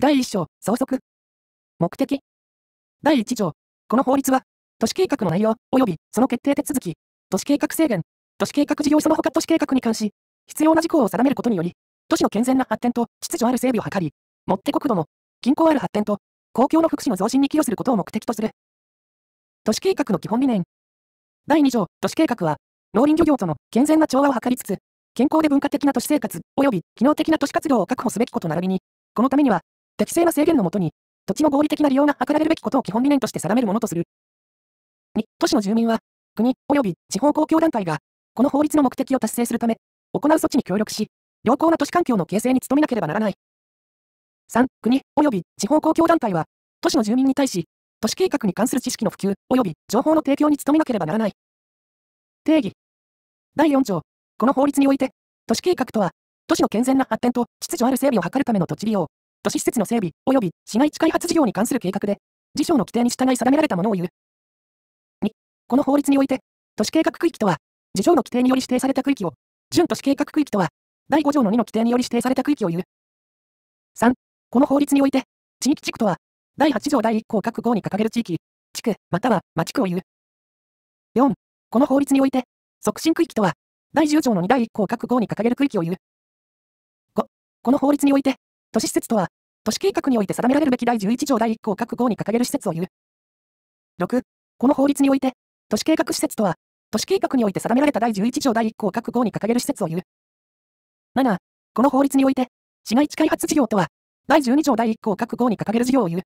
第1章、相続。目的。第1条、この法律は、都市計画の内容、及びその決定手続き、都市計画制限、都市計画事業その他都市計画に関し、必要な事項を定めることにより、都市の健全な発展と秩序ある整備を図り、もって国土の均衡ある発展と公共の福祉の増進に寄与することを目的とする。都市計画の基本理念。第2条、都市計画は、農林漁業との健全な調和を図りつつ、健康で文化的な都市生活、及び機能的な都市活動を確保すべきこと並びに、このためには、適正な制限のもとに、土地の合理的な利用が図られるべきことを基本理念として定めるものとする。2、都市の住民は、国及び地方公共団体が、この法律の目的を達成するため、行う措置に協力し、良好な都市環境の形成に努めなければならない。3、国及び地方公共団体は、都市の住民に対し、都市計画に関する知識の普及及び情報の提供に努めなければならない。定義。第4条、この法律において、都市計画とは、都市の健全な発展と秩序ある整備を図るための土地利用、都市施設の整備、及び市街地開発事業に関する計画で、事象の規定に従い定められたものを言う。2、この法律において、都市計画区域とは、事象の規定により指定された区域を、準都市計画区域とは、第5条の2の規定により指定された区域を言う。3、この法律において、地域地区とは、第8条第1項各号に掲げる地域、地区、または町区を言う。4、この法律において、促進区域とは、第10条の2第1項各号に掲げる区域を言う。5、この法律において、都市施設とは、都市計画において定められるべき第11条第1項各号に掲げる施設を言う。6、この法律において、都市計画施設とは、都市計画において定められた第11条第1項各号に掲げる施設を言う。7、この法律において、市街地開発事業とは、第12条第1項各号に掲げる事業を言う。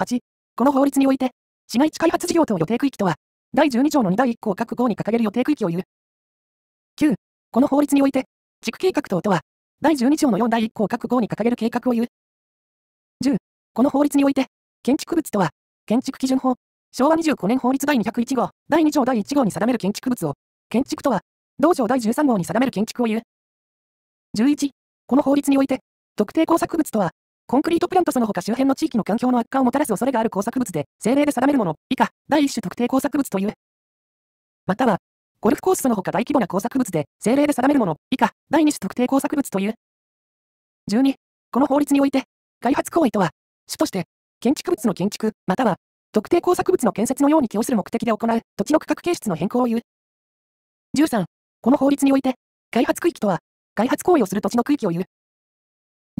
8、この法律において、市街地開発事業等予定区域とは、第12条の2第1項各号に掲げる予定区域を言う。9、この法律において、地区計画等とは、第12条の4第1項各号に掲げる計画を言う。10、この法律において、建築物とは、建築基準法、昭和25年法律第201号、第2条第1号に定める建築物を、建築とは、同条第13号に定める建築を言う。11、この法律において、特定工作物とは、コンクリートプラントその他周辺の地域の環境の悪化をもたらす恐れがある工作物で、政令で定めるもの、以下、第1種特定工作物という。または、ゴルフコースその他大規模な工作物で、政令で定めるもの、以下、第2種特定工作物という。12、この法律において、開発行為とは、主として、建築物の建築、または、特定工作物の建設のように寄与する目的で行う土地の区画形質の変更を言う。13、この法律において、開発区域とは、開発行為をする土地の区域を言う。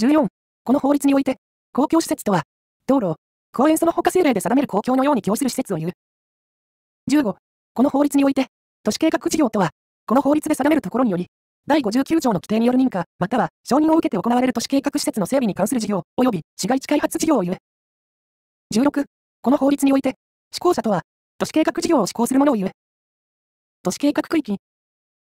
14、この法律において、公共施設とは、道路、公園その他政令で定める公共のように供する施設を言う。15、この法律において、都市計画事業とは、この法律で定めるところにより、第59条の規定による認可、または承認を受けて行われる都市計画施設の整備に関する事業、及び市街地開発事業を言え。16、この法律において、施行者とは、都市計画事業を施行する者を言え。都市計画区域。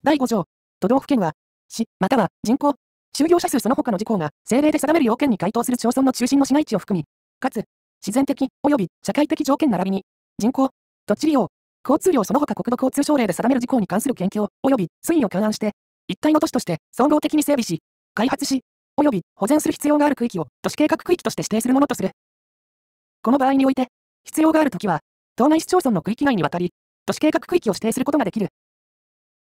第5条、都道府県は、市、または人口、就業者数その他の事項が政令で定める要件に該当する町村の中心の市街地を含み、かつ、自然的及び社会的条件並びに、人口、土地利用、交通量その他国土交通省令で定める事項に関する研究及び推移を勘案して、一体の都市として総合的に整備し、開発し、及び保全する必要がある区域を都市計画区域として指定するものとする。この場合において、必要があるときは、島内市町村の区域内にわたり、都市計画区域を指定することができる。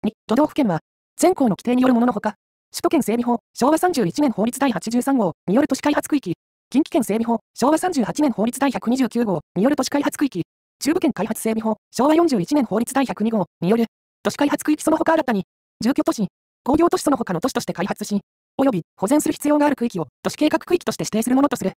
2、都道府県は、全校の規定によるもののほか、首都圏整備法、昭和31年法律第83号による都市開発区域、近畿圏整備法、昭和38年法律第129号による都市開発区域、中部圏開発整備法、昭和41年法律第102号による、都市開発区域その他新たに、住居都市、工業都市その他の都市として開発し、及び保全する必要がある区域を都市計画区域として指定するものとする。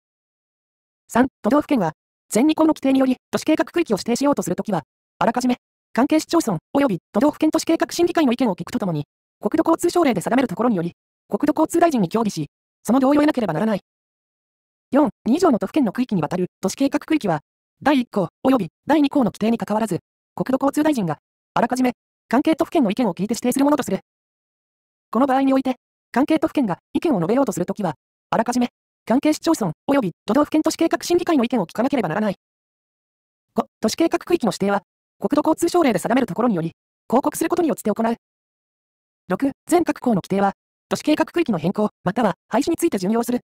3、都道府県は、全2項の規定により都市計画区域を指定しようとするときは、あらかじめ、関係市町村及び都道府県都市計画審議会の意見を聞くとともに、国土交通省令で定めるところにより、国土交通大臣に協議し、その同意を得なければならない。4、2以上の都府県の区域にわたる都市計画区域は、第1項及び第2項の規定にかかわらず、国土交通大臣があらかじめ関係都府県の意見を聞いて指定するものとする。この場合において、関係都府県が意見を述べようとするときは、あらかじめ、関係市町村及び都道府県都市計画審議会の意見を聞かなければならない。5、都市計画区域の指定は、国土交通省令で定めるところにより、広告することによって行う。6、全各校の規定は、都市計画区域の変更、または廃止について順用する。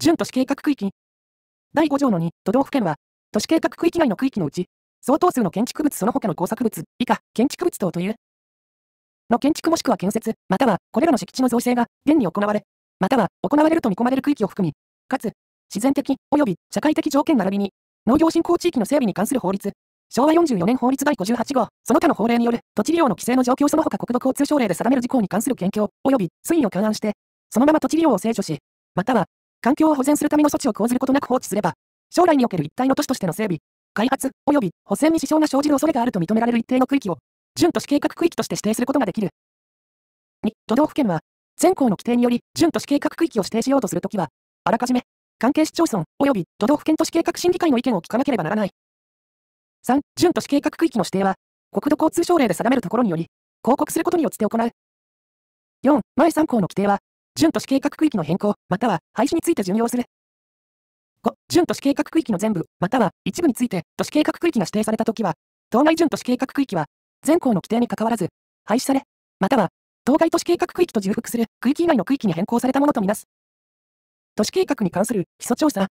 準都市計画区域。第5条の2、都道府県は、都市計画区域内の区域のうち、相当数の建築物その他の工作物、以下、建築物等という、の建築もしくは建設、または、これらの敷地の造成が、現に行われ、または、行われると見込まれる区域を含み、かつ、自然的、及び社会的条件並びに、農業振興地域の整備に関する法律、昭和44年法律第58号、その他の法令による土地利用の規制の状況その他国土交通省令で定める事項に関する研究、及び推移を勘案して、そのまま土地利用を制御し、または、環境を保全するための措置を講ずることなく放置すれば、将来における一体の都市としての整備、開発、及び補正に支障が生じる恐れがあると認められる一定の区域を、準都市計画区域として指定することができる。2、都道府県は、全校の規定により、準都市計画区域を指定しようとするときは、あらかじめ、関係市町村、及び都道府県都市計画審議会の意見を聞かなければならない。3、準都市計画区域の指定は、国土交通省令で定めるところにより、広告することによって行う。4、前3項の規定は、準都市計画区域の変更、または廃止について順用する。5、準都市計画区域の全部、または一部について都市計画区域が指定されたときは、当該準都市計画区域は、全校の規定に関わらず、廃止され、または、当該都市計画区域と重複する区域以外の区域に変更されたものとみなす。都市計画に関する基礎調査。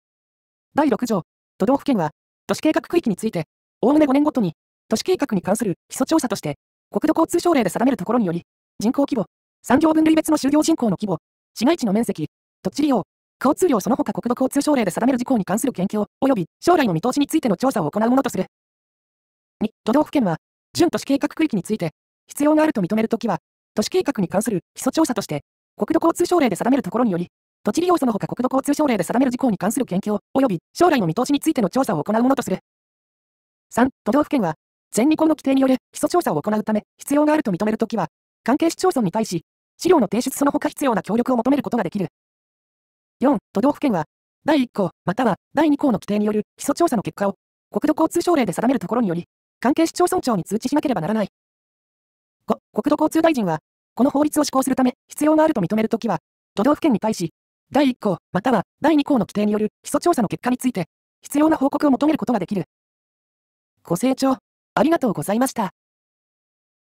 第6条、都道府県は、都市計画区域について、おおむね5年ごとに、都市計画に関する基礎調査として、国土交通省令で定めるところにより、人口規模、産業分類別の就業人口の規模、市街地の面積、土地利用、交通量その他国土交通省令で定める事項に関する研究及び将来の見通しについての調査を行うものとする。2、都道府県は、準都市計画区域について、必要があると認めるときは、都市計画に関する基礎調査として、国土交通省令で定めるところにより、土地利用その他国土交通省令で定める事項に関する研究及び将来の見通しについての調査を行うものとする。3、都道府県は、全日本の規定による基礎調査を行うため、必要があると認めるときは、関係市町村に対し、資料の提出その他必要な協力を求めることができる。4、都道府県は、第1項、または第2項の規定による基礎調査の結果を、国土交通省令で定めるところにより、関係市町村長に通知しなければならない。5、国土交通大臣は、この法律を施行するため必要があると認めるときは、都道府県に対し、第1項、または第2項の規定による基礎調査の結果について、必要な報告を求めることができる。ご清聴、ありがとうございました。